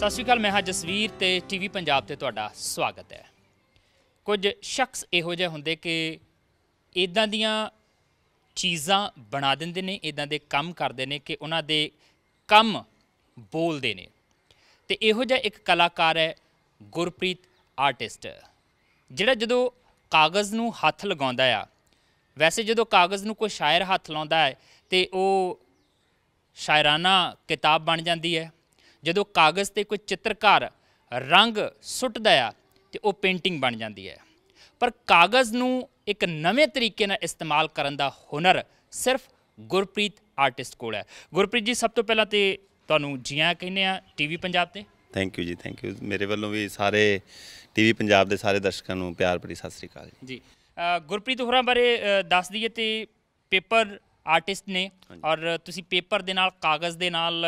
ਸਤਿ ਸ਼੍ਰੀ ਅਕਾਲ ਮੈਂ ਹਾਂ ਜਸਵੀਰ ਤੇ ਟੀਵੀ ਪੰਜਾਬ ਤੇ ਤੁਹਾਡਾ ਸਵਾਗਤ ਹੈ ਕੁਝ ਸ਼ਖਸ ਇਹੋ ਜਿਹੇ ਹੁੰਦੇ ਕਿ ਇਦਾਂ ਦੀਆਂ ਚੀਜ਼ਾਂ ਬਣਾ ਦਿੰਦੇ ਨੇ ਇਦਾਂ ਦੇ ਕੰਮ ਕਰਦੇ ਨੇ ਕਿ ਉਹਨਾਂ ਦੇ ਕੰਮ ਬੋਲਦੇ ਨੇ ਤੇ ਇਹੋ ਜਿਹਾ ਇੱਕ ਕਲਾਕਾਰ ਹੈ ਗੁਰਪ੍ਰੀਤ ਆਰਟਿਸਟ ਜਿਹੜਾ ਜਦੋਂ ਕਾਗਜ਼ ਨੂੰ ਹੱਥ ਲਗਾਉਂਦਾ ਆ ਵੈਸੇ ਜਦੋਂ ਕਾਗਜ਼ ਨੂੰ ਕੋਈ ਸ਼ਾਇਰ ਹੱਥ ਲਾਉਂਦਾ ਹੈ ਤੇ ਉਹ ਸ਼ਾਇਰਾਨਾ ਕਿਤਾਬ ਬਣ ਜਾਂਦੀ ਹੈ ਜਦੋਂ ਕਾਗਜ਼ ਤੇ ਕੋਈ ਚਿੱਤਰਕਾਰ ਰੰਗ ਸੁੱਟਦਾ ਆ ਤੇ ਉਹ ਪੇਂਟਿੰਗ ਬਣ ਜਾਂਦੀ ਹੈ ਪਰ ਕਾਗਜ਼ ਨੂੰ ਇੱਕ ਨਵੇਂ ਤਰੀਕੇ ਨਾਲ ਇਸਤੇਮਾਲ ਕਰਨ ਦਾ ਹੁਨਰ ਸਿਰਫ ਗੁਰਪ੍ਰੀਤ ਆਰਟਿਸਟ ਕੋਲ ਹੈ ਗੁਰਪ੍ਰੀਤ ਜੀ ਸਭ ਤੋਂ ਪਹਿਲਾਂ ਤੇ ਤੁਹਾਨੂੰ ਜੀਆਂ ਕਹਿੰਦੇ ਆ ਟੀਵੀ ਪੰਜਾਬ ਤੇ ਥੈਂਕ ਯੂ ਜੀ ਥੈਂਕ ਯੂ ਮੇਰੇ ਵੱਲੋਂ ਵੀ ਸਾਰੇ ਟੀਵੀ ਪੰਜਾਬ ਦੇ ਸਾਰੇ ਦਰਸ਼ਕਾਂ ਨੂੰ ਪਿਆਰ ਭਰੀ ਸਤਿ ਸ੍ਰੀ ਅਕਾਲ ਜੀ ਗੁਰਪ੍ਰੀਤ ਹੋਰਾਂ ਬਾਰੇ ਦੱਸ ਦਈਏ ਤੇ ਪੇਪਰ ਆਰਟਿਸਟ ਨੇ ਔਰ ਤੁਸੀਂ ਪੇਪਰ ਦੇ ਨਾਲ ਕਾਗਜ਼ ਦੇ ਨਾਲ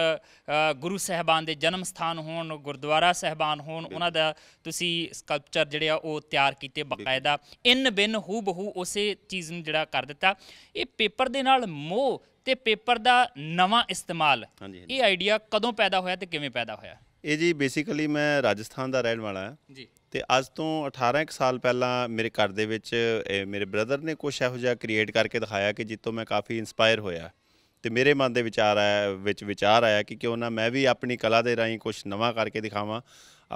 ਗੁਰੂ ਸਹਿਬਾਨ ਦੇ ਜਨਮ ਸਥਾਨ ਹੋਣ ਗੁਰਦੁਆਰਾ ਸਹਿਬਾਨ ਹੋਣ ਉਹਨਾਂ ਦਾ ਤੁਸੀਂ ਸਕਲਪਚਰ ਜਿਹੜੇ ਆ ਉਹ ਤਿਆਰ ਕੀਤੇ ਬਕਾਇਦਾ ਇਨ ਬਿਨ ਹੂ ਬਹੂ ਉਸੇ ਚੀਜ਼ ਨੂੰ ਜਿਹੜਾ ਕਰ ਦਿੱਤਾ ਇਹ ਪੇਪਰ ਦੇ ਨਾਲ ਮੋਹ ਤੇ ਪੇਪਰ ਦਾ ਨਵਾਂ ਇਸਤੇਮਾਲ ਇਹ ਆਈਡੀਆ ਕਦੋਂ ਪੈਦਾ ਹੋਇਆ ਤੇ ਕਿਵੇਂ ਪੈਦਾ ਹੋਇਆ ਇਹ ਜੀ ਬੇਸਿਕਲੀ ਮੈਂ ਰਾਜਸਥਾਨ ਦਾ ਰਹਿਣ ਵਾਲਾ ਹਾਂ ਜੀ ਤੇ ਅੱਜ ਤੋਂ 18 1 ਸਾਲ ਪਹਿਲਾਂ ਮੇਰੇ ਘਰ ਦੇ ਵਿੱਚ ਮੇਰੇ ਬ੍ਰਦਰ ਨੇ ਕੁਝ ਇਹੋ ਜਿਹਾ ਕ੍ਰੀਏਟ ਕਰਕੇ ਦਿਖਾਇਆ ਕਿ ਜਿੱਤੋਂ ਮੈਂ ਕਾਫੀ ਇਨਸਪਾਇਰ ਹੋਇਆ ਤੇ ਮੇਰੇ ਮਨ ਦੇ ਵਿਚਾਰ ਆਇਆ ਵਿੱਚ ਵਿਚਾਰ ਆਇਆ ਕਿ ਕਿਉਂ ਨਾ ਮੈਂ ਵੀ ਆਪਣੀ ਕਲਾ ਦੇ ਰਾਹੀਂ ਕੁਝ ਨਵਾਂ ਕਰਕੇ ਦਿਖਾਵਾਂ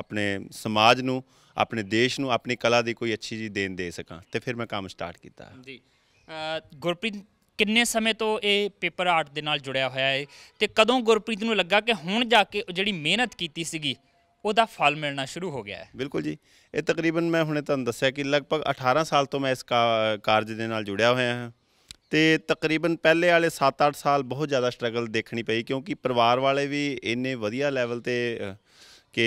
ਆਪਣੇ ਸਮਾਜ ਨੂੰ ਆਪਣੇ ਦੇਸ਼ ਨੂੰ ਆਪਣੀ ਕਲਾ ਦੀ ਕੋਈ ਅੱਛੀ ਜੀ ਦੇਣ ਦੇ ਸਕਾਂ ਤੇ ਫਿਰ ਮੈਂ ਕੰਮ ਸਟਾਰਟ ਕੀਤਾ ਜੀ ਗੁਰਪ੍ਰੀਤ ਕਿੰਨੇ ਸਮੇਂ ਤੋਂ ਇਹ ਪੇਪਰ ਆਰਟ ਦੇ ਨਾਲ ਜੁੜਿਆ ਹੋਇਆ ਹੈ ਤੇ ਕਦੋਂ ਗੁਰਪ੍ਰੀਤ ਨੂੰ ਲੱਗਾ ਕਿ ਹੁਣ ਜਾ ਕੇ ਜਿਹੜੀ ਮਿਹਨਤ ਕੀਤੀ ਸੀਗੀ ਉਹਦਾ ਫਲ ਮਿਲਣਾ ਸ਼ੁਰੂ ਹੋ ਗਿਆ ਹੈ ਬਿਲਕੁਲ ਜੀ ਇਹ ਤਕਰੀਬਨ ਮੈਂ ਹੁਣੇ ਤੁਹਾਨੂੰ ਦੱਸਿਆ ਕਿ ਲਗਭਗ 18 ਸਾਲ ਤੋਂ ਮੈਂ ਇਸ ਕਾਰਜ ਦੇ ਨਾਲ ਜੁੜਿਆ ਹੋਇਆ ਹਾਂ ਤੇ ਤਕਰੀਬਨ ਪਹਿਲੇ ਵਾਲੇ 7-8 ਸਾਲ ਬਹੁਤ ਜ਼ਿਆਦਾ ਸਟਰਗਲ ਦੇਖਣੀ ਪਈ ਕਿਉਂਕਿ ਪਰਿਵਾਰ ਵਾਲੇ ਵੀ ਇੰਨੇ ਵਧੀਆ ਲੈਵਲ ਤੇ ਕਿ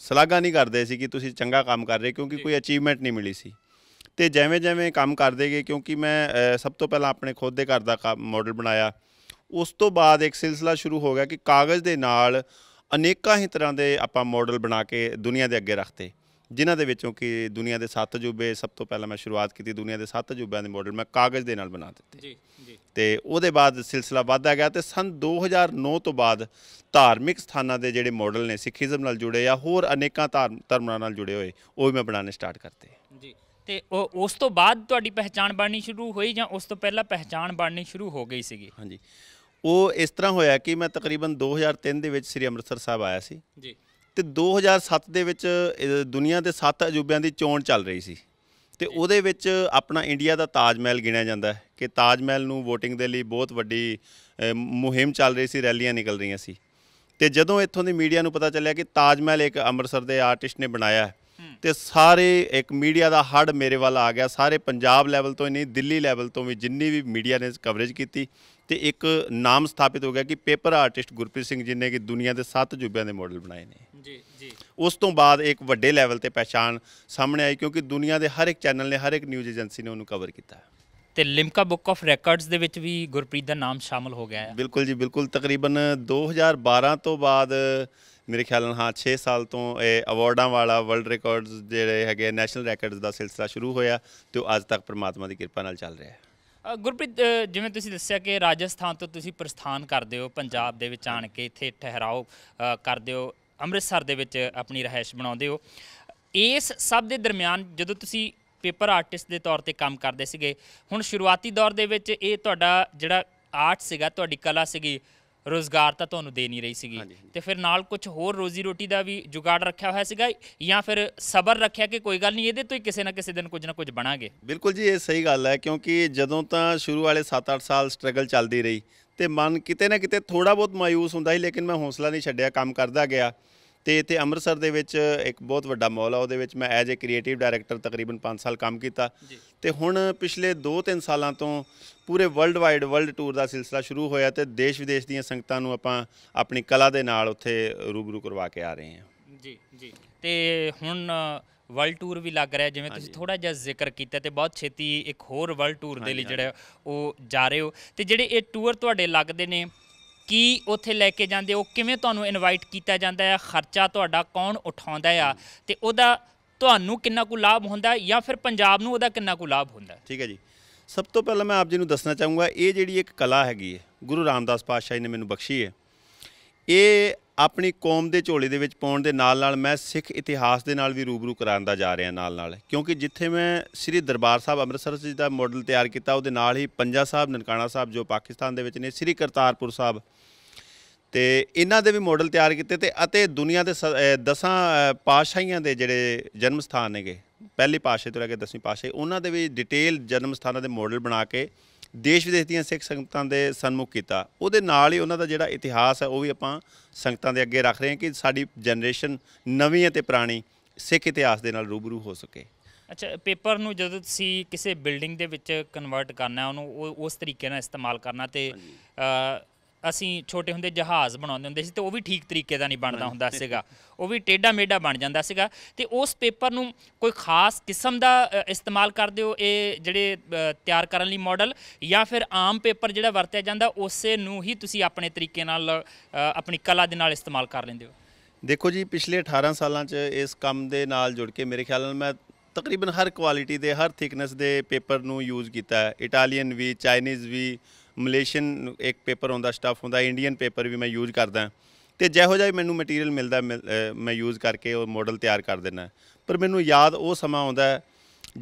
ਸਲਾਗਾ ਨਹੀਂ ਕਰਦੇ ਸੀ ਕਿ ਤੁਸੀਂ ਚੰਗਾ ਕੰਮ ਕਰ ਰਹੇ ਕਿਉਂਕਿ ਕੋਈ ਅਚੀਵਮੈਂਟ ਨਹੀਂ ਮਿਲੀ ਸੀ ਤੇ ਜਿਵੇਂ ਜਿਵੇਂ ਕੰਮ ਕਰਦੇ ਗਏ ਕਿਉਂਕਿ ਮੈਂ ਸਭ ਤੋਂ ਪਹਿਲਾਂ ਆਪਣੇ ਖੁਦ ਦੇ ਘਰ ਦਾ ਮਾਡਲ ਬਣਾਇਆ ਉਸ ਤੋਂ ਬਾਅਦ ਇੱਕ ਸਿਲਸਿਲਾ ਸ਼ੁਰੂ ਹੋ ਗਿਆ ਕਿ ਕਾਗਜ਼ ਦੇ ਨਾਲ ਅਨੇਕਾਂ ਹੀ ਤਰ੍ਹਾਂ ਦੇ ਆਪਾਂ ਮਾਡਲ ਬਣਾ ਕੇ ਦੁਨੀਆ ਦੇ ਅੱਗੇ ਰੱਖਤੇ ਜਿਨ੍ਹਾਂ ਦੇ ਵਿੱਚੋਂ ਕਿ ਦੁਨੀਆ ਦੇ 7 ਜੂਬੇ ਸਭ ਤੋਂ ਪਹਿਲਾਂ ਮੈਂ ਸ਼ੁਰੂਆਤ ਕੀਤੀ ਦੁਨੀਆ ਦੇ 7 ਜੂਬਿਆਂ ਦੇ ਮਾਡਲ ਮੈਂ ਕਾਗਜ਼ ਦੇ ਨਾਲ ਬਣਾ ਦਿੱਤੇ ਜੀ ਜੀ ਤੇ ਉਹਦੇ ਬਾਅਦ ਸਿਲਸਿਲਾ ਵਧਦਾ ਗਿਆ ਤੇ ਸਨ 2009 ਤੋਂ ਬਾਅਦ ਧਾਰਮਿਕ ਸਥਾਨਾਂ ਦੇ ਜਿਹੜੇ ਮਾਡਲ ਨੇ ਸਿੱਖੀਜ਼ਮ ਨਾਲ ਜੁੜੇ ਆ ਹੋਰ ਅਨੇਕਾਂ ਧਰਮਾਂ ਨਾਲ ਜੁੜੇ ਹੋਏ ਉਹ ਵੀ ਮੈਂ ਬਣਾਉਣੇ ਸਟਾਰਟ ਕਰਤੇ ਜੀ ਤੇ ਉਹ ਉਸ ਤੋਂ ਬਾਅਦ ਤੁਹਾਡੀ ਪਹਿਚਾਣ ਬਣਨੀ ਸ਼ੁਰੂ ਹੋਈ ਜਾਂ ਉਸ ਤੋਂ ਪਹਿਲਾਂ ਪਹਿਚਾਣ ਬਣਨੀ ਸ਼ੁਰੂ ਹੋ ਗਈ ਸੀਗੀ ਹਾਂਜੀ ਉਹ ਇਸ ਤਰ੍ਹਾਂ ਹੋਇਆ ਕਿ ਮੈਂ ਤਕਰੀਬਨ 2003 ਦੇ ਵਿੱਚ ਸ੍ਰੀ ਅੰਮ੍ਰਿਤਸਰ ਸਾਹਿਬ ਆਇਆ ਸੀ ਜੀ ਤੇ 2007 ਦੇ ਵਿੱਚ ਦੁਨੀਆ ਦੇ 7 ਅਜੂਬਿਆਂ ਦੀ ਚੋਣ ਚੱਲ ਰਹੀ ਸੀ ਤੇ ਉਹਦੇ ਵਿੱਚ ਆਪਣਾ ਇੰਡੀਆ ਦਾ ਤਾਜ ਮਹਿਲ ਗਿਣਿਆ ਜਾਂਦਾ ਹੈ ਕਿ ਤਾਜ ਮਹਿਲ ਨੂੰ VOTING ਦੇ ਲਈ ਬਹੁਤ ਵੱਡੀ ਮੁਹਿੰਮ ਚੱਲ ਰਹੀ ਸੀ ਰੈਲੀਆਂ ਨਿਕਲ ਰਹੀਆਂ ਸੀ ਤੇ ਜਦੋਂ ਇੱਥੋਂ ਦੀ ਮੀਡੀਆ ਨੂੰ ਪਤਾ ਚੱਲਿਆ ਕਿ ਤਾਜ ਮਹਿਲ ਇੱਕ ਅੰਮ੍ਰਿਤਸਰ ਦੇ ਆਰਟਿਸਟ ਨੇ ਬਣਾਇਆ ਹੈ ਤੇ ਸਾਰੇ ਇੱਕ ਮੀਡੀਆ ਦਾ ਹੜ ਮੇਰੇ ਵੱਲ ਆ ਗਿਆ ਸਾਰੇ ਪੰਜਾਬ ਲੈਵਲ ਤੋਂ ਹੀ ਨਹੀਂ ਦਿੱਲੀ ਲੈਵਲ ਤੋਂ ਵੀ ਜਿੰਨੀ ਵੀ ਮੀਡੀਆ ਨੇ ਕਵਰੇਜ ਕੀਤੀ ਤੇ ਇੱਕ ਨਾਮ ਸਥਾਪਿਤ ਹੋ ਗਿਆ ਕਿ ਪੇਪਰ ਆਰਟਿਸਟ ਗੁਰਪ੍ਰੀਤ ਸਿੰਘ ਜੀ ਨੇ ਕਿ ਦੁਨੀਆ ਦੇ 7 ਜੁਬਿਆਂ ਦੇ ਮਾਡਲ ਬਣਾਏ ਨੇ ਜੀ ਜੀ ਉਸ ਤੋਂ ਬਾਅਦ ਇੱਕ ਵੱਡੇ ਲੈਵਲ ਤੇ ਪਛਾਣ ਸਾਹਮਣੇ ਆਈ ਕਿਉਂਕਿ ਦੁਨੀਆ ਦੇ ਹਰ ਇੱਕ ਚੈਨਲ ਨੇ ਹਰ ਇੱਕ ਨਿਊਜ਼ ਏਜੰਸੀ ਨੇ ਉਹਨੂੰ ਕਵਰ ਕੀਤਾ ਤੇ ਲਿਮਕਾ ਬੁੱਕ ਆਫ ਰਿਕਾਰਡਸ ਦੇ ਵਿੱਚ ਵੀ ਗੁਰਪ੍ਰੀਤ ਦਾ ਨਾਮ ਸ਼ਾਮਲ ਹੋ ਗਿਆ ਹੈ ਬਿਲਕੁਲ ਜੀ ਬਿਲਕੁਲ ਤਕਰੀਬਨ 2012 ਤੋਂ ਬਾਅਦ ਮੇਰੇ ਖਿਆਲ ਨਾਲ ਹਾਂ 6 ਸਾਲ ਤੋਂ ਇਹ ਅਵਾਰਡਾਂ ਵਾਲਾ ਵਰਲਡ ਰਿਕਾਰਡਸ ਜਿਹੜੇ ਹੈਗੇ ਨੈਸ਼ਨਲ ਰਿਕਾਰਡਸ ਦਾ ਸਿਲਸਿਲਾ ਸ਼ੁਰੂ ਹੋਇਆ ਤੇ ਉਹ ਅੱਜ ਤੱਕ ਪ੍ਰਮਾਤਮਾ ਦੀ ਕਿਰਪਾ ਨਾਲ ਚੱਲ ਰਿਹਾ ਹੈ ਗੁਰਪ੍ਰੀਤ ਜਿਵੇਂ ਤੁਸੀਂ ਦੱਸਿਆ ਕਿ ਰਾਜਸਥਾਨ ਤੋਂ ਤੁਸੀਂ ਪ੍ਰਸਥਾਨ ਕਰਦੇ ਹੋ ਪੰਜਾਬ ਦੇ ਵਿੱਚ ਆਣ ਕੇ ਇੱਥੇ ਠਹਿਰਾਓ ਕਰਦੇ ਹੋ ਅੰਮ੍ਰਿਤਸਰ ਦੇ ਵਿੱਚ ਆਪਣੀ ਰਹਿائش ਬਣਾਉਂਦੇ ਹੋ ਇਸ ਸਭ ਦੇ ਦਰਮਿਆਨ ਜਦੋਂ ਤੁਸੀਂ ਪੇਪਰ ਆਰਟਿਸਟ ਦੇ ਤੌਰ ਤੇ ਕੰਮ ਕਰਦੇ ਸੀਗੇ ਹੁਣ ਸ਼ੁਰੂਆਤੀ ਦੌਰ ਦੇ ਵਿੱਚ ਇਹ ਤੁਹਾਡਾ ਜਿਹੜਾ ਆਰਟ ਸੀਗਾ ਤੁਹਾਡੀ ਕਲਾ ਸੀਗੀ ਰੋਜ਼ਗਾਰ ਤਾਂ ਤੁਹਾਨੂੰ ਦੇ ਨਹੀਂ ਰਹੀ ਸੀਗੀ ਤੇ ਫਿਰ ਨਾਲ ਕੁਝ ਹੋਰ ਰੋਜ਼ੀ ਰੋਟੀ ਦਾ ਵੀ ਜੁਗਾੜ ਰੱਖਿਆ ਹੋਇਆ ਸੀਗਾ ਜਾਂ ਫਿਰ ਸਬਰ ਰੱਖਿਆ ਕਿ ਕੋਈ ਗੱਲ ਨਹੀਂ ਇਹਦੇ ਤੋਂ ਹੀ ਕਿਸੇ ਨਾ ਕਿਸੇ ਦਿਨ ਕੁਝ ਨਾ ਕੁਝ ਬਣਾਗੇ ਬਿਲਕੁਲ ਜੀ ਇਹ ਸਹੀ ਗੱਲ ਹੈ ਕਿਉਂਕਿ ਜਦੋਂ ਤਾਂ ਸ਼ੁਰੂ ਵਾਲੇ 7-8 ਸਾਲ ਸਟਰਗਲ ਚੱਲਦੀ ਰਹੀ ਤੇ ਮਨ ਕਿਤੇ ਨਾ ਕਿਤੇ ਥੋੜਾ ਬਹੁਤ ਮਾਇੂਸ ਹੁੰਦਾ ਸੀ ਲੇਕਿਨ ਮੈਂ ਹੌਸਲਾ ਨਹੀਂ ਛੱਡਿਆ ਕੰਮ ਕਰਦਾ ਗਿਆ ਤੇ ਇੱਥੇ ਅੰਮ੍ਰਿਤਸਰ ਦੇ ਵਿੱਚ ਇੱਕ ਬਹੁਤ ਵੱਡਾ ਮਾਲ ਆ ਉਹਦੇ ਵਿੱਚ ਮੈਂ ਐਜ਼ ਅ ਕ੍ਰੀਏਟਿਵ ਡਾਇਰੈਕਟਰ ਤਕਰੀਬਨ 5 ਸਾਲ ਕੰਮ ਕੀਤਾ ਤੇ ਹੁਣ ਪਿਛਲੇ 2-3 ਸਾਲਾਂ ਤੋਂ ਪੂਰੇ ਵਰਲਡ ਵਾਈਡ ਵਰਲਡ ਟੂਰ ਦਾ ਸਿਲਸਿਲਾ ਸ਼ੁਰੂ ਹੋਇਆ ਤੇ ਦੇਸ਼ ਵਿਦੇਸ਼ ਦੀਆਂ ਸੰਗਤਾਂ ਨੂੰ ਆਪਾਂ ਆਪਣੀ ਕਲਾ ਦੇ ਨਾਲ ਉੱਥੇ ਰੂਬਰੂ ਕਰਵਾ ਕੇ ਆ ਰਹੇ ਹਾਂ ਜੀ ਜੀ ਤੇ ਹੁਣ ਵਰਲਡ ਟੂਰ ਵੀ ਲੱਗ ਰਿਹਾ ਜਿਵੇਂ ਤੁਸੀਂ ਥੋੜਾ ਜਿਹਾ ਜ਼ਿਕਰ ਕੀਤਾ ਤੇ ਬਹੁਤ ਛੇਤੀ ਇੱਕ ਹੋਰ ਵਰਲਡ ਟੂਰ ਦੇ ਲਈ ਜਿਹੜਾ ਉਹ ਜਾ ਰਹੇ ਹੋ ਤੇ ਜਿਹੜੇ ਇਹ ਟੂਰ ਤੁਹਾਡੇ ਲੱਗਦੇ ਨੇ ਕੀ ਉੱਥੇ ਲੈ ਕੇ ਜਾਂਦੇ ਹੋ ਕਿਵੇਂ ਤੁਹਾਨੂੰ ਇਨਵਾਈਟ ਕੀਤਾ ਜਾਂਦਾ ਹੈ ਖਰਚਾ ਤੁਹਾਡਾ ਕੌਣ ਉਠਾਉਂਦਾ ਆ ਤੇ ਉਹਦਾ ਤੁਹਾਨੂੰ ਕਿੰਨਾ ਕੁ ਲਾਭ ਹੁੰਦਾ ਜਾਂ ਫਿਰ ਪੰਜਾਬ ਨੂੰ ਉਹਦਾ ਕਿੰਨਾ ਕੁ ਲਾਭ ਹੁੰਦਾ ਠੀਕ ਹੈ ਜੀ ਸਭ ਤੋਂ ਪਹਿਲਾਂ ਮੈਂ ਆਪ ਜੀ ਨੂੰ ਦੱਸਣਾ ਚਾਹੂੰਗਾ ਇਹ ਜਿਹੜੀ ਇੱਕ ਕਲਾ ਹੈਗੀ ਹੈ ਗੁਰੂ ਰਾਮਦਾਸ ਪਾਤਸ਼ਾਹ ਜੀ ਨੇ ਮੈਨੂੰ ਬਖਸ਼ੀ ਹੈ ਇਹ ਆਪਣੀ ਕੌਮ ਦੇ ਝੋਲੇ ਦੇ ਵਿੱਚ ਪਾਉਣ ਦੇ ਨਾਲ ਨਾਲ ਮੈਂ ਸਿੱਖ ਇਤਿਹਾਸ ਦੇ ਨਾਲ ਵੀ ਰੂਬਰੂ ਕਰਾਉਂਦਾ ਜਾ ਰਿਹਾ ਨਾਲ ਨਾਲ ਕਿਉਂਕਿ ਜਿੱਥੇ ਮੈਂ ਸ੍ਰੀ ਦਰਬਾਰ ਸਾਹਿਬ ਅੰਮ੍ਰਿਤਸਰ ਜੀ ਦਾ ਮਾਡਲ ਤਿਆਰ ਕੀਤਾ ਉਹਦੇ ਨਾਲ ਹੀ ਪੰਜਾ ਸਾਹਿਬ ਨਨਕਾਣਾ ਸਾਹਿਬ ਜੋ ਪਾਕਿਸਤਾਨ ਦੇ ਵਿੱਚ ਨੇ ਸ੍ਰੀ ਕਰਤਾਰਪੁਰ ਸਾਹਿਬ ਤੇ ਇਹਨਾਂ ਦੇ ਵੀ ਮਾਡਲ ਤਿਆਰ ਕੀਤੇ ਤੇ ਅਤੇ ਦੁਨੀਆ ਦੇ ਦਸਾਂ ਪਾਸ਼ਾਹੀਆਂ ਦੇ ਜਿਹੜੇ ਜਨਮ ਸਥਾਨ ਨੇਗੇ ਪਹਿਲੀ ਪਾਸ਼ੇ ਤੋਂ ਲੈ ਕੇ ਦਸਵੀਂ ਪਾਸ਼ੇ ਉਹਨਾਂ ਦੇ ਵੀ ਡਿਟੇਲ ਜਨਮ ਸਥਾਨਾਂ ਦੇ ਮਾਡਲ ਬਣਾ ਕੇ ਦੇਸ਼ ਵਿਦੇਸ਼ ਦੀਆਂ ਸਿੱਖ ਸੰਗਤਾਂ ਦੇ ਸਨਮੁਖ ਕੀਤਾ ਉਹਦੇ ਨਾਲ ਹੀ ਉਹਨਾਂ ਦਾ ਜਿਹੜਾ ਇਤਿਹਾਸ ਹੈ ਉਹ ਵੀ ਆਪਾਂ ਸੰਗਤਾਂ ਦੇ ਅੱਗੇ ਰੱਖ ਰਹੇ ਹਾਂ ਕਿ ਸਾਡੀ ਜਨਰੇਸ਼ਨ ਨਵੀਂ ਅਤੇ ਪੁਰਾਣੀ ਸਿੱਖ ਇਤਿਹਾਸ ਦੇ ਨਾਲ ਰੂਬਰੂ ਹੋ ਸਕੇ ਅੱਛਾ ਪੇਪਰ ਨੂੰ ਜਦੋਂ ਤੁਸੀਂ ਕਿਸੇ ਬਿਲਡਿੰਗ ਦੇ ਵਿੱਚ ਕਨਵਰਟ ਕਰਨਾ ਉਹਨੂੰ ਉਸ ਤਰੀਕੇ ਨਾਲ ਇਸਤੇਮਾਲ ਕਰਨਾ ਤੇ ਅਸੀਂ ਛੋਟੇ ਹੁੰਦੇ ਜਹਾਜ਼ ਬਣਾਉਂਦੇ ਹੁੰਦੇ ਸੀ ਤੇ ਉਹ ਵੀ ਠੀਕ ਤਰੀਕੇ ਦਾ ਨਹੀਂ ਬਣਦਾ ਹੁੰਦਾ ਸੀਗਾ ਉਹ ਵੀ ਟੇਡਾ ਮੇਡਾ ਬਣ ਜਾਂਦਾ ਸੀਗਾ ਤੇ ਉਸ ਪੇਪਰ ਨੂੰ ਕੋਈ ਖਾਸ ਕਿਸਮ ਦਾ ਇਸਤੇਮਾਲ ਕਰਦੇ ਹੋ ਇਹ ਜਿਹੜੇ ਤਿਆਰ ਕਰਨ ਲਈ ਮਾਡਲ ਜਾਂ ਫਿਰ ਆਮ ਪੇਪਰ ਜਿਹੜਾ ਵਰਤਿਆ ਜਾਂਦਾ ਉਸੇ ਨੂੰ ਹੀ ਤੁਸੀਂ ਆਪਣੇ ਤਰੀਕੇ ਨਾਲ ਆਪਣੀ ਕਲਾ ਦੇ ਨਾਲ ਇਸਤੇਮਾਲ ਕਰ ਲੈਂਦੇ ਹੋ ਦੇਖੋ ਜੀ ਪਿਛਲੇ 18 ਸਾਲਾਂ 'ਚ ਇਸ ਕੰਮ ਦੇ ਨਾਲ ਜੁੜ ਕੇ ਮੇਰੇ ਖਿਆਲ ਨਾਲ ਮੈਂ ਤਕਰੀਬਨ ਹਰ ਕੁਆਲਿਟੀ ਦੇ ਹਰ ਥਿਕਨੈਸ ਦੇ ਪੇਪਰ ਨੂੰ ਯੂਜ਼ ਕੀਤਾ ਹੈ ਇਟਾਲੀਅਨ ਵੀ ਚਾਈਨੀਜ਼ ਵੀ ਮਲੇਸ਼ੀਅਨ ਇੱਕ ਪੇਪਰ ਹੁੰਦਾ ਸਟਫ ਹੁੰਦਾ ਇੰਡੀਅਨ ਪੇਪਰ ਵੀ ਮੈਂ ਯੂਜ਼ ਕਰਦਾ ਤੇ ਜਿਹੋ ਜਿਹਾ ਮੈਨੂੰ ਮਟੀਰੀਅਲ ਮਿਲਦਾ ਮੈਂ ਯੂਜ਼ ਕਰਕੇ ਉਹ ਮਾਡਲ ਤਿਆਰ ਕਰ ਦਿੰਦਾ ਪਰ ਮੈਨੂੰ ਯਾਦ ਉਹ ਸਮਾਂ ਆਉਂਦਾ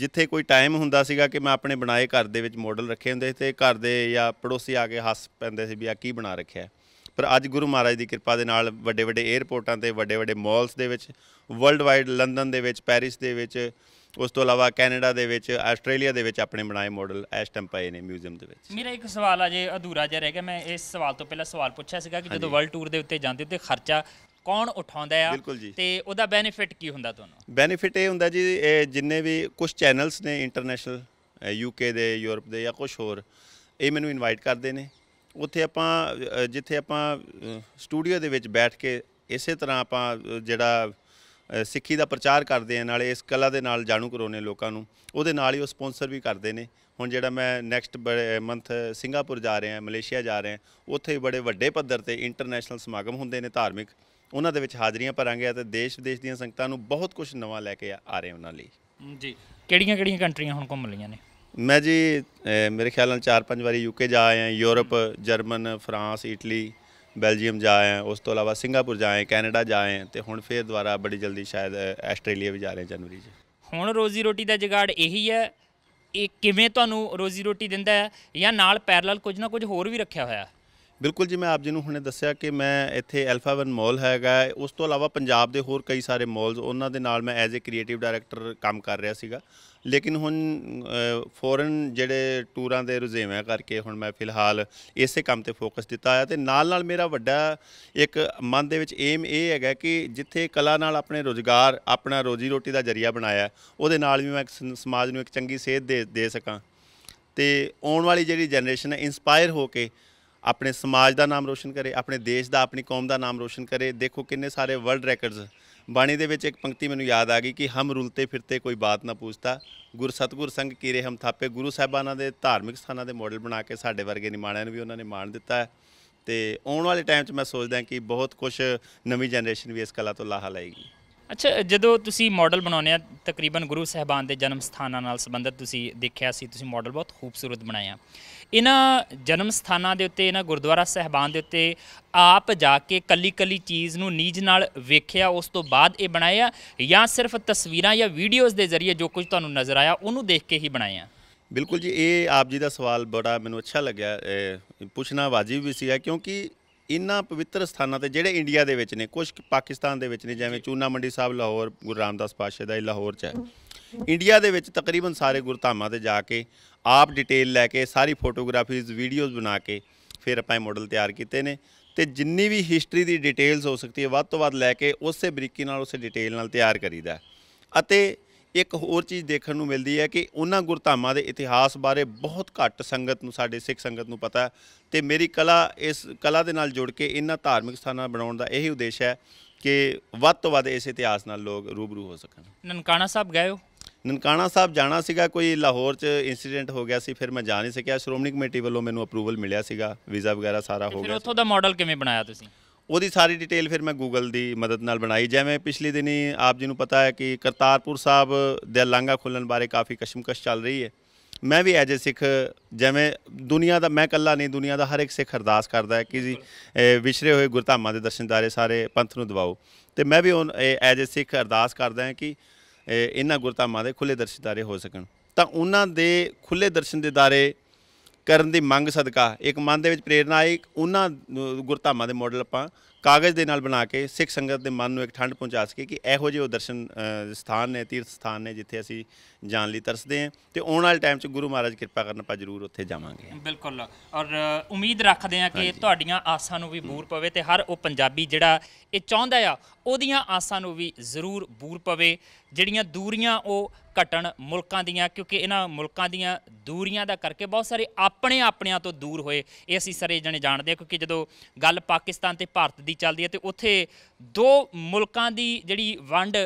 ਜਿੱਥੇ ਕੋਈ ਟਾਈਮ ਹੁੰਦਾ ਸੀਗਾ ਕਿ ਮੈਂ ਆਪਣੇ ਬਣਾਏ ਘਰ ਦੇ ਵਿੱਚ ਮਾਡਲ ਰੱਖੇ ਹੁੰਦੇ ਤੇ ਘਰ ਦੇ ਜਾਂ ਪੜੋਸੀ ਆ ਕੇ ਹੱਸ ਪੈਂਦੇ ਸੀ ਵੀ ਆ ਕੀ ਬਣਾ ਰੱਖਿਆ ਪਰ ਅੱਜ ਗੁਰੂ ਮਹਾਰਾਜ ਦੀ ਕਿਰਪਾ ਦੇ ਨਾਲ ਵੱਡੇ ਵੱਡੇ 에ਅਰਪੋਰਟਾਂ ਤੇ ਵੱਡੇ ਵੱਡੇ ਮਾਲਸ ਦੇ ਵਿੱਚ ਵਰਲਡ ਵਾਈਡ ਲੰਡਨ ਦੇ ਵਿੱਚ ਪੈਰਿਸ ਦੇ ਵਿੱਚ ਉਸ ਤੋਂ ਇਲਾਵਾ ਕੈਨੇਡਾ ਦੇ ਵਿੱਚ ਆਸਟ੍ਰੇਲੀਆ ਦੇ ਵਿੱਚ ਆਪਣੇ ਬਣਾਏ ਮਾਡਲ ਇਸ ਟਾਈਮ ਪਏ ਨੇ ਮਿਊਜ਼ੀਅਮ ਦੇ ਵਿੱਚ ਮੇਰਾ ਇੱਕ ਸਵਾਲ ਆ ਜੇ ਅਧੂਰਾ ਜਿਹਾ ਰਹਿ ਗਿਆ ਮੈਂ ਇਸ ਸਵਾਲ ਤੋਂ ਪਹਿਲਾਂ ਸਵਾਲ ਪੁੱਛਿਆ ਸੀਗਾ ਕਿ ਜਦੋਂ ਵਰਲਡ ਟੂਰ ਦੇ ਉੱਤੇ ਜਾਂਦੇ ਉੱਤੇ ਖਰਚਾ ਕੌਣ ਉਠਾਉਂਦਾ ਆ ਤੇ ਉਹਦਾ ਬੈਨੀਫਿਟ ਕੀ ਹੁੰਦਾ ਤੁਹਾਨੂੰ ਬੈਨੀਫਿਟ ਇਹ ਹੁੰਦਾ ਜੀ ਜਿੰਨੇ ਵੀ ਕੁਝ ਚੈਨਲਸ ਨੇ ਇੰਟਰਨੈਸ਼ਨਲ ਯੂਕੇ ਦੇ ਯੂਰਪ ਦੇ ਜਾਂ ਕੁਝ ਹੋਰ ਇਹ ਮੈਨੂੰ ਇਨਵਾਈਟ ਕਰਦੇ ਨੇ ਉੱਥੇ ਆਪਾਂ ਜਿੱਥੇ ਆਪਾਂ ਸਟੂਡੀਓ ਦੇ ਵਿੱਚ ਬੈਠ ਕੇ ਇਸੇ ਤਰ੍ਹਾਂ ਆਪਾਂ ਜਿਹੜਾ ਸਿੱਖੀ ਦਾ ਪ੍ਰਚਾਰ ਕਰਦੇ ਆ ਨਾਲੇ ਇਸ ਕਲਾ ਦੇ ਨਾਲ ਜਾਣੂ ਕਰਾਉਨੇ ਲੋਕਾਂ ਨੂੰ ਉਹਦੇ ਨਾਲ ਹੀ ਉਹ ਸਪਾਂਸਰ ਵੀ ਕਰਦੇ ਨੇ ਹੁਣ ਜਿਹੜਾ ਮੈਂ ਨੈਕਸਟ ਮੰਥ ਸਿੰਗਾਪੁਰ ਜਾ ਰਿਹਾ ਮਲੇਸ਼ੀਆ ਜਾ ਰਿਹਾ ਉੱਥੇ ਬੜੇ ਵੱਡੇ ਪੱਧਰ ਤੇ ਇੰਟਰਨੈਸ਼ਨਲ ਸਮਾਗਮ ਹੁੰਦੇ ਨੇ ਧਾਰਮਿਕ ਉਹਨਾਂ ਦੇ ਵਿੱਚ ਹਾਜ਼ਰੀਆਂ ਭਰਾਂਗੇ ਤੇ ਦੇਸ਼ ਵਿਦੇਸ਼ ਦੀਆਂ ਸੰਗਤਾਂ ਨੂੰ ਬਹੁਤ ਕੁਝ ਨਵਾਂ ਲੈ ਕੇ ਆ ਰਹੇ ਉਹਨਾਂ ਲਈ ਜੀ ਕਿਹੜੀਆਂ ਕਿਹੜੀਆਂ ਕੰਟਰੀਆਂ ਹੁਣ ਘੁੰਮ ਲਈਆਂ ਨੇ ਮੈਂ ਜੀ ਮੇਰੇ ਖਿਆਲ ਨਾਲ 4-5 ਵਾਰੀ ਯੂਕੇ ਜਾ ਆਇਆ Europe German France Italy Belgium ਜਾ ਆਏ ਉਸ ਤੋਂ ਇਲਾਵਾ ਸਿੰਗਾਪੁਰ ਜਾ ਆਏ ਕੈਨੇਡਾ ਜਾ ਆਏ ਤੇ ਹੁਣ ਫੇਰ ਦੁਬਾਰਾ ਬੜੀ ਜਲਦੀ ਸ਼ਾਇਦ ਆਸਟ੍ਰੇਲੀਆ ਵੀ ਜਾ ਰਹੇ ਜਨਵਰੀ 'ਚ ਹੁਣ ਰੋਜ਼ੀ ਰੋਟੀ ਦਾ ਜਗਾੜ ਇਹੀ ਹੈ ਇਹ ਕਿਵੇਂ ਤੁਹਾਨੂੰ ਰੋਜ਼ੀ ਰੋਟੀ ਦਿੰਦਾ ਹੈ ਜਾਂ ਨਾਲ ਪੈਰਲਲ ਕੁਝ ਨਾ ਕੁਝ ਹੋਰ ਵੀ ਰੱਖਿਆ ਹੋਇਆ ਬਿਲਕੁਲ ਜੀ ਮੈਂ ਆਪ ਜੀ ਨੂੰ ਹੁਣੇ ਦੱਸਿਆ ਕਿ ਮੈਂ ਇੱਥੇ ਐਲਫਾ 1 ਮਾਲ ਹੈਗਾ ਉਸ ਤੋਂ ਇਲਾਵਾ ਪੰਜਾਬ ਦੇ ਹੋਰ ਕਈ ਸਾਰੇ ਮਾਲਸ ਉਹਨਾਂ ਦੇ ਨਾਲ ਮੈਂ ਐਜ਼ ਅ ਕ੍ਰੀਏਟਿਵ ਡਾਇਰੈਕਟਰ ਕੰਮ ਕਰ ਰਿਹਾ ਸੀਗਾ ਲੇਕਿਨ ਹੁਣ ਫੋਰਨ ਜਿਹੜੇ ਟੂਰਾਂ ਦੇ ਰੁਝੇਵਿਆਂ ਕਰਕੇ ਹੁਣ ਮੈਂ ਫਿਲਹਾਲ ਇਸੇ ਕੰਮ ਤੇ ਫੋਕਸ ਦਿੱਤਾ ਆ ਤੇ ਨਾਲ ਨਾਲ ਮੇਰਾ ਵੱਡਾ ਇੱਕ ਮਨ ਦੇ ਵਿੱਚ ਏਮ ਇਹ ਹੈਗਾ ਕਿ ਜਿੱਥੇ ਕਲਾ ਨਾਲ ਆਪਣੇ ਰੋਜ਼ਗਾਰ ਆਪਣਾ ਰੋਜੀ ਰੋਟੀ ਦਾ ਜਰੀਆ ਬਣਾਇਆ ਉਹਦੇ ਨਾਲ ਵੀ ਮੈਂ ਸਮਾਜ ਨੂੰ ਇੱਕ ਚੰਗੀ ਸੇਧ ਦੇ ਦੇ ਸਕਾਂ ਤੇ ਆਉਣ ਵਾਲੀ ਜਿਹੜੀ ਜਨਰੇਸ਼ਨ ਹੈ ਇਨਸਪਾਇਰ ਹੋ ਕੇ ਆਪਣੇ ਸਮਾਜ ਦਾ ਨਾਮ ਰੋਸ਼ਨ ਕਰੇ ਆਪਣੇ ਦੇਸ਼ ਦਾ ਆਪਣੀ ਕੌਮ ਦਾ ਨਾਮ ਰੋਸ਼ਨ ਕਰੇ ਦੇਖੋ ਕਿੰਨੇ ਸਾਰੇ ਵਰਲਡ ਰੈਕੋਰਡਸ ਬਾਣੀ ਦੇ ਵਿੱਚ ਇੱਕ ਪੰਕਤੀ ਮੈਨੂੰ ਯਾਦ ਆ ਗਈ ਕਿ ਹਮ ਰੁਲਤੇ ਫਿਰਤੇ ਕੋਈ ਬਾਤ ਨਾ ਪੁੱਛਤਾ ਗੁਰ ਸਤਗੁਰ ਸੰਗ ਕੀਰੇ ਹਮ ਥਾਪੇ ਗੁਰੂ ਸਾਹਿਬਾਨਾਂ ਦੇ ਧਾਰਮਿਕ ਸਥਾਨਾਂ ਦੇ ਮਾਡਲ ਬਣਾ ਕੇ ਸਾਡੇ ਵਰਗੇ ਨਿਮਾਣਿਆਂ ਨੂੰ ਵੀ ਉਹਨਾਂ ਨੇ ਮਾਣ ਦਿੱਤਾ ਤੇ ਆਉਣ ਵਾਲੇ ਟਾਈਮ 'ਚ ਮੈਂ ਸੋਚਦਾ ਕਿ ਬਹੁਤ ਕੁਝ ਨਵੀਂ ਜਨਰੇਸ਼ਨ ਵੀ ਇਸ ਕਲਾ ਤੋਂ ਲਾਹਾ ਲਏਗੀ ਅੱਛਾ ਜਦੋਂ ਤੁਸੀਂ ਮਾਡਲ ਬਣਾਉਨੇ ਆ ਤਕਰੀਬਨ ਗੁਰੂ ਸਹਿਬਾਨ ਦੇ ਜਨਮ ਸਥਾਨਾਂ ਨਾਲ ਸੰਬੰਧਿਤ ਤੁਸੀਂ ਦੇਖਿਆ ਸੀ ਤੁਸੀਂ ਮਾਡਲ ਬਹੁਤ ਖੂਬਸੂਰਤ ਬਣਾਇਆ ਇਹਨਾਂ ਜਨਮ ਸਥਾਨਾਂ ਦੇ ਉੱਤੇ ਇਹਨਾਂ ਗੁਰਦੁਆਰਾ ਸਹਿਬਾਨ ਦੇ ਉੱਤੇ ਆਪ ਜਾ ਕੇ ਕੱਲੀ ਕੱਲੀ ਚੀਜ਼ ਨੂੰ ਨੀਜ ਨਾਲ ਵੇਖਿਆ ਉਸ ਤੋਂ ਬਾਅਦ ਇਹ ਬਣਾਇਆ ਜਾਂ ਸਿਰਫ ਤਸਵੀਰਾਂ ਜਾਂ ਵੀਡੀਓਜ਼ ਦੇ ਜ਼ਰੀਏ ਜੋ ਕੁਝ ਤੁਹਾਨੂੰ ਨਜ਼ਰ ਆਇਆ ਉਹਨੂੰ ਦੇਖ ਕੇ ਹੀ ਬਣਾਇਆ ਬਿਲਕੁਲ ਜੀ ਇਹ ਆਪ ਜੀ ਦਾ ਸਵਾਲ ਬੜਾ ਮੈਨੂੰ ਅੱਛਾ ਲੱਗਿਆ ਪੁੱਛਣਾ ਵਾਜੀ ਵੀ ਸੀ ਕਿਉਂਕਿ ਇਨ੍ਹਾਂ ਪਵਿੱਤਰ ਸਥਾਨਾਂ ਤੇ ਜਿਹੜੇ ਇੰਡੀਆ ਦੇ ਵਿੱਚ ਨੇ ਕੁਝ ਪਾਕਿਸਤਾਨ ਦੇ ਵਿੱਚ ਨੇ ਜਿਵੇਂ ਚੂਨਾ ਮੰਡੀ ਸਾਹਿਬ ਲਾਹੌਰ ਗੁਰੂ ਰਾਮਦਾਸ ਪਾਸ਼ੇ ਦਾ ਲਾਹੌਰ 'ਚ ਹੈ ਇੰਡੀਆ ਦੇ ਵਿੱਚ ਤਕਰੀਬਨ ਸਾਰੇ ਗੁਰਧਾਮਾਂ ਤੇ ਜਾ ਕੇ ਆਪ ਡਿਟੇਲ ਲੈ ਕੇ ਸਾਰੀ ਫੋਟੋਗ੍ਰਾਫੀਜ਼ ਵੀਡੀਓਜ਼ ਬਣਾ ਕੇ ਫਿਰ ਆਪਾਂ ਇਹ ਮਾਡਲ ਤਿਆਰ ਕੀਤੇ ਨੇ ਤੇ ਜਿੰਨੀ ਵੀ ਹਿਸਟਰੀ ਦੀ ਡਿਟੇਲਸ ਹੋ ਸਕਦੀ ਹੈ ਵੱਧ ਤੋਂ ਵੱਧ ਲੈ ਕੇ ਉਸੇ ਬਰੀਕੀ ਨਾਲ ਉਸੇ ਡਿਟੇਲ ਨਾਲ ਤਿਆਰ ਕਰੀਦਾ ਅਤੇ ਇੱਕ ਹੋਰ ਚੀਜ਼ ਦੇਖਣ ਨੂੰ ਮਿਲਦੀ ਹੈ ਕਿ ਉਹਨਾਂ ਗੁਰਧਾਮਾਂ ਦੇ ਇਤਿਹਾਸ ਬਾਰੇ ਬਹੁਤ ਘੱਟ ਸੰਗਤ ਨੂੰ ਸਾਡੇ ਸਿੱਖ ਸੰਗਤ ਨੂੰ ਪਤਾ ਤੇ ਮੇਰੀ ਕਲਾ ਇਸ ਕਲਾ ਦੇ ਨਾਲ ਜੁੜ ਕੇ ਇਹਨਾਂ ਧਾਰਮਿਕ ਸਥਾਨਾਂ ਬਣਾਉਣ ਦਾ ਇਹੀ ਉਦੇਸ਼ ਹੈ ਕਿ ਵੱਧ ਤੋਂ ਵੱਧ ਇਸ ਇਤਿਹਾਸ ਨਾਲ ਲੋਕ ਰੂਬਰੂ ਹੋ ਸਕਣ ਨਨਕਾਣਾ ਸਾਹਿਬ ਗਏ ਹੋ ਨਨਕਾਣਾ ਸਾਹਿਬ ਜਾਣਾ ਸੀਗਾ ਕੋਈ ਲਾਹੌਰ 'ਚ ਇਨਸੀਡੈਂਟ ਹੋ ਗਿਆ ਸੀ ਫਿਰ ਮੈਂ ਜਾ ਨਹੀਂ ਸਕਿਆ ਸ਼੍ਰੋਮਣੀ ਕਮੇਟੀ ਵੱਲੋਂ ਮੈਨੂੰ ਅਪਰੂਵਲ ਮਿਲਿਆ ਸੀਗਾ ਵੀਜ਼ਾ ਵਗੈਰਾ ਸਾਰਾ ਹੋ ਗਿਆ ਫਿਰ ਉੱਥੋਂ ਦਾ ਮਾਡਲ ਕਿਵੇਂ ਬਣਾਇਆ ਤੁਸੀਂ ਉਹਦੀ ਸਾਰੀ ਡਿਟੇਲ ਫਿਰ ਮੈਂ ਗੂਗਲ ਦੀ ਮਦਦ ਨਾਲ ਬਣਾਈ ਜਿਵੇਂ ਪਿਛਲੇ ਦਿਨੀ ਆਪ ਜੀ ਨੂੰ ਪਤਾ ਹੈ ਕਿ ਕਰਤਾਰਪੁਰ ਸਾਹਿਬ ਦੇ ਲਾਂਘਾ ਖੁੱਲਣ ਬਾਰੇ ਕਾਫੀ ਕਸ਼ਮਕਸ਼ ਚੱਲ ਰਹੀ ਹੈ ਮੈਂ ਵੀ ਐਜ ਅ ਸਿੱਖ ਜਿਵੇਂ ਦੁਨੀਆ ਦਾ ਮੈਂ ਕੱਲਾ ਨਹੀਂ ਦੁਨੀਆ ਦਾ ਹਰ ਇੱਕ ਸਿੱਖ ਅਰਦਾਸ ਕਰਦਾ ਹੈ ਕਿ ਜੀ ਵਿਛਰੇ ਹੋਏ ਗੁਰਧਾਮਾਂ ਦੇ ਦਰਸ਼ਨਦਾਰੇ ਸਾਰੇ ਪੰਥ ਨੂੰ ਦਿਵਾਓ ਤੇ ਮੈਂ ਵੀ ਐਜ ਅ ਸਿੱਖ ਅਰਦਾਸ ਕਰਦਾ ਹਾਂ ਕਿ ਇਹਨਾਂ ਗੁਰਧਾਮਾਂ ਦੇ ਖੁੱਲੇ ਦਰਸ਼ਨਦਾਰੇ ਹੋ ਸਕਣ ਤਾਂ ਉਹਨਾਂ ਦੇ ਖੁੱਲੇ ਦਰਸ਼ਨ ਦੇ ਦਾਰੇ ਕਰਨ ਦੀ ਮੰਗ ਸਦਕਾ ਇੱਕ ਮਨ ਦੇ ਵਿੱਚ ਪ੍ਰੇਰਣਾ ਆਈ ਉਹਨਾਂ ਗੁਰਧਾਮਾਂ ਦੇ ਮਾਡਲ ਆਪਾਂ ਕਾਗਜ਼ ਦੇ ਨਾਲ ਬਣਾ ਕੇ ਸਿੱਖ ਸੰਗਤ ਦੇ ਮਨ ਨੂੰ ਇੱਕ ਠੰਡ ਪਹੁੰਚਾ ਸਕੇ ਕਿ ਇਹੋ ਜਿਹੇ ਉਹ ਦਰਸ਼ਨ ਸਥਾਨ ਨੇ ਤੀਰਥ ਸਥਾਨ ਨੇ ਜਿੱਥੇ ਅਸੀਂ ਜਾਣ ਲਈ ਤਰਸਦੇ ਹਾਂ ਤੇ ਆਉਣ ਵਾਲੇ ਟਾਈਮ 'ਚ ਗੁਰੂ ਮਹਾਰਾਜ ਕਿਰਪਾ ਕਰਨ ਆਪਾਂ ਜ਼ਰੂਰ ਉੱਥੇ ਜਾਵਾਂਗੇ ਬਿਲਕੁਲ ਔਰ ਉਮੀਦ ਰੱਖਦੇ ਹਾਂ ਕਿ ਤੁਹਾਡੀਆਂ ਆਸਾਂ ਨੂੰ ਵੀ ਬੂਰ ਪਵੇ ਤੇ ਹਰ ਉਹ ਪੰਜਾਬੀ ਜਿਹੜਾ ਇਹ ਚਾਹੁੰਦਾ ਆ ਉਹਦੀਆਂ ਆਸਾਂ ਨੂੰ ਵੀ ਜ਼ਰੂਰ ਬੂਰ ਪਵੇ ਜਿਹੜੀਆਂ ਦੂਰੀਆਂ ਉਹ ਘਟਣ ਮੁਲਕਾਂ ਦੀਆਂ ਕਿਉਂਕਿ ਇਹਨਾਂ ਮੁਲਕਾਂ ਦੀਆਂ ਦੂਰੀਆਂ ਦਾ ਕਰਕੇ ਬਹੁਤ ਸਾਰੇ ਆਪਣੇ ਆਪਣਿਆਂ ਤੋਂ ਦੂਰ ਹੋਏ ਇਹ ਅਸੀਂ ਸਾਰੇ ਜਣੇ ਜਾਣਦੇ ਹਾਂ ਕਿਉਂਕਿ ਜਦੋਂ ਗੱਲ ਪਾਕਿਸਤਾਨ ਤੇ ਭਾਰਤ ਦੀ ਚੱਲਦੀ ਹੈ ਤੇ ਉੱਥੇ ਦੋ ਮੁਲਕਾਂ ਦੀ ਜਿਹੜੀ ਵੰਡ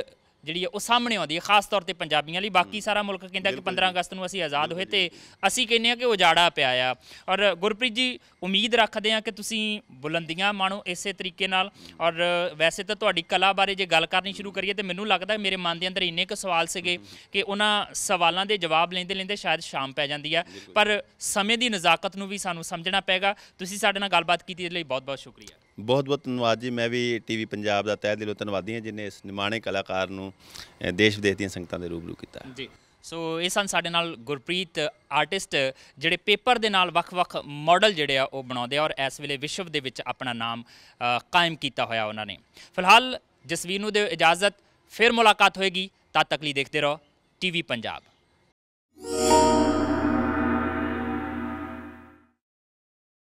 ਜਿਹੜੀ ਉਹ ਸਾਹਮਣੇ ਆਉਂਦੀ ਹੈ ਖਾਸ ਤੌਰ ਤੇ ਪੰਜਾਬੀਆਂ ਲਈ ਬਾਕੀ ਸਾਰਾ ਮੁਲਕ ਕਹਿੰਦਾ ਕਿ 15 ਅਗਸਤ ਨੂੰ ਅਸੀਂ ਆਜ਼ਾਦ ਹੋਏ ਤੇ ਅਸੀਂ ਕਹਿੰਦੇ ਆ ਕਿ ਉਜਾੜਾ ਪਿਆ ਆ ਔਰ ਗੁਰਪ੍ਰੀਤ ਜੀ ਉਮੀਦ ਰੱਖਦੇ ਆ ਕਿ ਤੁਸੀਂ ਬੁਲੰਦੀਆਂ ਮਾਣੋ ਇਸੇ ਤਰੀਕੇ ਨਾਲ ਔਰ ਵੈਸੇ ਤਾਂ ਤੁਹਾਡੀ ਕਲਾ ਬਾਰੇ ਜੇ ਗੱਲ ਕਰਨੀ ਸ਼ੁਰੂ ਕਰੀਏ ਤੇ ਮੈਨੂੰ ਲੱਗਦਾ ਮੇਰੇ ਮਨ ਦੇ ਅੰਦਰ ਇੰਨੇ ਕੁ ਸਵਾਲ ਸੀਗੇ ਕਿ ਉਹਨਾਂ ਸਵਾਲਾਂ ਦੇ ਜਵਾਬ ਲੈਂਦੇ ਲੈਂਦੇ ਸ਼ਾਇਦ ਸ਼ਾਮ ਪੈ ਜਾਂਦੀ ਆ ਪਰ ਸਮੇਂ ਦੀ ਨਜ਼ਾਕਤ ਨੂੰ ਵੀ ਸਾਨੂੰ ਸਮਝਣਾ ਪੈਗਾ ਤੁਸੀਂ ਸਾਡੇ ਨਾਲ ਗੱਲਬਾਤ ਕੀਤੀ ਦੇ ਲਈ ਬਹੁਤ ਬਹੁਤ ਸ਼ੁਕਰੀਆ ਬਹੁਤ ਬਹੁਤ ਧੰਨਵਾਦ ਜੀ ਮੈਂ ਵੀ ਟੀਵੀ ਪੰਜਾਬ ਦਾ ਤਹਿ ਦਿਲੋਂ ਧੰਨਵਾਦੀ ਹਾਂ ਜਿਨੇ ਇਸ ਨਿਮਾਣੇ ਕਲਾਕਾਰ ਨੂੰ ਦੇਸ਼ ਵਿਦੇਸ਼ ਦੀਆਂ ਸੰਗਤਾਂ ਦੇ ਰੂਬਰੂ ਕੀਤਾ ਜੀ ਸੋ ਇਹ ਸਨ ਸਾਡੇ ਨਾਲ ਗੁਰਪ੍ਰੀਤ ਆਰਟਿਸਟ ਜਿਹੜੇ ਪੇਪਰ ਦੇ ਨਾਲ ਵੱਖ-ਵੱਖ ਮਾਡਲ ਜਿਹੜੇ ਆ ਉਹ ਬਣਾਉਂਦੇ ਆ ਔਰ ਇਸ ਵੇਲੇ ਵਿਸ਼ਵ ਦੇ ਵਿੱਚ ਆਪਣਾ ਨਾਮ ਕਾਇਮ ਕੀਤਾ ਹੋਇਆ ਉਹਨਾਂ ਨੇ ਫਿਲਹਾਲ ਜਸਵੀਰ ਨੂੰ ਦੇ ਇਜਾਜ਼ਤ ਫਿਰ ਮੁਲਾਕਾਤ ਹੋਏਗੀ ਤਦ ਤੱਕ ਲਈ ਦੇਖਦੇ ਰਹੋ ਟੀਵੀ ਪੰਜਾਬ